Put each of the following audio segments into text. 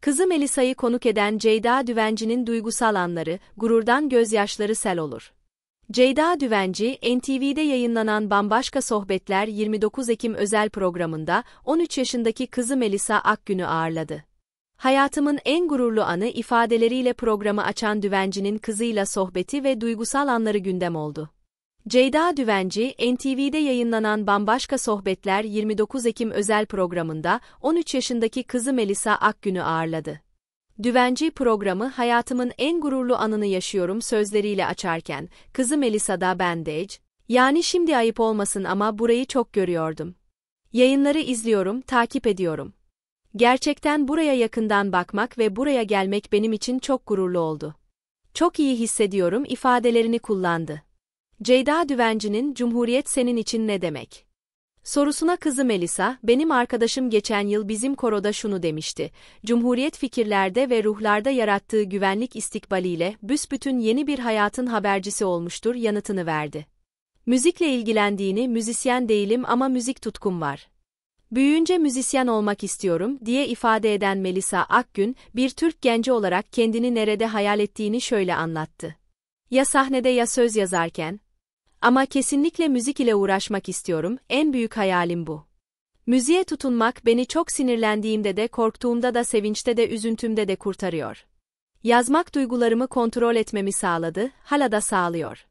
Kızı Melisa'yı konuk eden Ceyda Düvenci'nin duygusal anları, gururdan gözyaşları sel olur. Ceyda Düvenci, NTV'de yayınlanan Bambaşka Sohbetler 29 Ekim özel programında 13 yaşındaki kızı Melisa Akgün'ü ağırladı. Hayatımın en gururlu anı ifadeleriyle programı açan Düvenci'nin kızıyla sohbeti ve duygusal anları gündem oldu. Ceyda Düvenci, NTV'de yayınlanan Bambaşka Sohbetler 29 Ekim özel programında 13 yaşındaki kızı Melisa Akgün'ü ağırladı. Düvenci programı hayatımın en gururlu anını yaşıyorum sözleriyle açarken, kızı Melisa da bandage, yani şimdi ayıp olmasın ama burayı çok görüyordum. Yayınları izliyorum, takip ediyorum. Gerçekten buraya yakından bakmak ve buraya gelmek benim için çok gururlu oldu. Çok iyi hissediyorum ifadelerini kullandı. Ceyda Düvenci'nin Cumhuriyet senin için ne demek? Sorusuna kızı Melisa, benim arkadaşım geçen yıl bizim koroda şunu demişti. Cumhuriyet fikirlerde ve ruhlarda yarattığı güvenlik istikbaliyle büsbütün yeni bir hayatın habercisi olmuştur yanıtını verdi. Müzikle ilgilendiğini müzisyen değilim ama müzik tutkum var. Büyüyünce müzisyen olmak istiyorum diye ifade eden Melisa Akgün, bir Türk genci olarak kendini nerede hayal ettiğini şöyle anlattı. Ya sahnede ya söz yazarken, ama kesinlikle müzik ile uğraşmak istiyorum, en büyük hayalim bu. Müziğe tutunmak beni çok sinirlendiğimde de korktuğumda da sevinçte de üzüntümde de kurtarıyor. Yazmak duygularımı kontrol etmemi sağladı, hala da sağlıyor.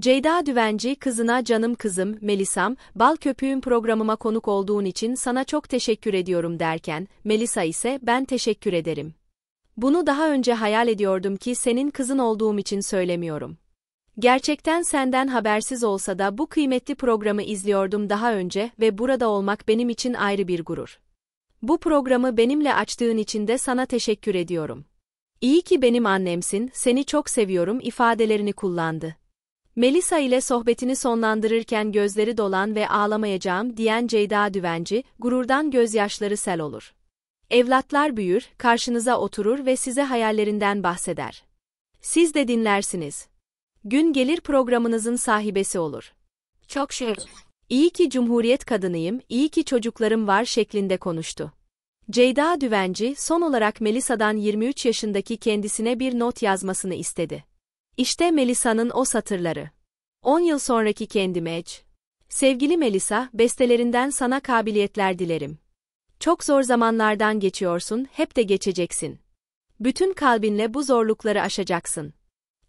Ceyda Düvenci kızına canım kızım Melisam, bal köpüğün programıma konuk olduğun için sana çok teşekkür ediyorum derken, Melisa ise ben teşekkür ederim. Bunu daha önce hayal ediyordum ki senin kızın olduğum için söylemiyorum. Gerçekten senden habersiz olsa da bu kıymetli programı izliyordum daha önce ve burada olmak benim için ayrı bir gurur. Bu programı benimle açtığın için de sana teşekkür ediyorum. İyi ki benim annemsin, seni çok seviyorum ifadelerini kullandı. Melisa ile sohbetini sonlandırırken gözleri dolan ve ağlamayacağım diyen Ceyda Düvenci, gururdan gözyaşları sel olur. Evlatlar büyür, karşınıza oturur ve size hayallerinden bahseder. Siz de dinlersiniz gün gelir programınızın sahibesi olur. Çok şükür. İyi ki Cumhuriyet kadınıyım, iyi ki çocuklarım var şeklinde konuştu. Ceyda Düvenci, son olarak Melisa'dan 23 yaşındaki kendisine bir not yazmasını istedi. İşte Melisa'nın o satırları. 10 yıl sonraki kendime ec. Sevgili Melisa, bestelerinden sana kabiliyetler dilerim. Çok zor zamanlardan geçiyorsun, hep de geçeceksin. Bütün kalbinle bu zorlukları aşacaksın.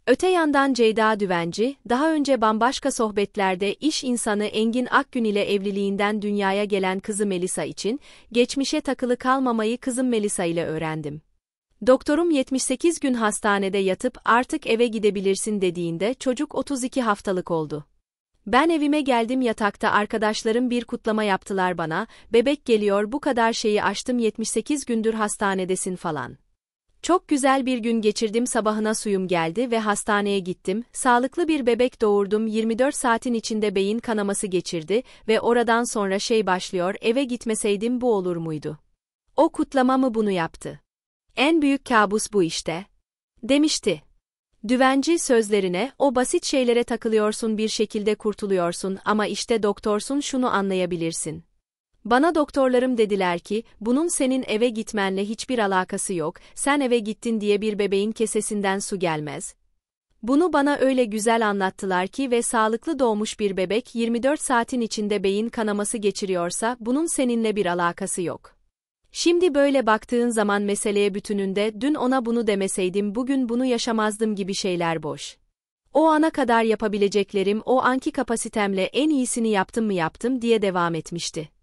Öte yandan Ceyda Düvenci, daha önce bambaşka sohbetlerde iş insanı Engin Akgün ile evliliğinden dünyaya gelen kızı Melisa için, geçmişe takılı kalmamayı kızım Melisa ile öğrendim. Doktorum 78 gün hastanede yatıp artık eve gidebilirsin dediğinde çocuk 32 haftalık oldu. Ben evime geldim yatakta arkadaşlarım bir kutlama yaptılar bana, bebek geliyor bu kadar şeyi açtım 78 gündür hastanedesin falan. Çok güzel bir gün geçirdim sabahına suyum geldi ve hastaneye gittim, sağlıklı bir bebek doğurdum 24 saatin içinde beyin kanaması geçirdi ve oradan sonra şey başlıyor eve gitmeseydim bu olur muydu? O kutlama mı bunu yaptı? En büyük kabus bu işte. Demişti. Düvenci sözlerine, o basit şeylere takılıyorsun bir şekilde kurtuluyorsun ama işte doktorsun şunu anlayabilirsin. Bana doktorlarım dediler ki, bunun senin eve gitmenle hiçbir alakası yok, sen eve gittin diye bir bebeğin kesesinden su gelmez. Bunu bana öyle güzel anlattılar ki ve sağlıklı doğmuş bir bebek 24 saatin içinde beyin kanaması geçiriyorsa bunun seninle bir alakası yok. Şimdi böyle baktığın zaman meseleye bütününde dün ona bunu demeseydim bugün bunu yaşamazdım gibi şeyler boş. O ana kadar yapabileceklerim o anki kapasitemle en iyisini yaptım mı yaptım diye devam etmişti.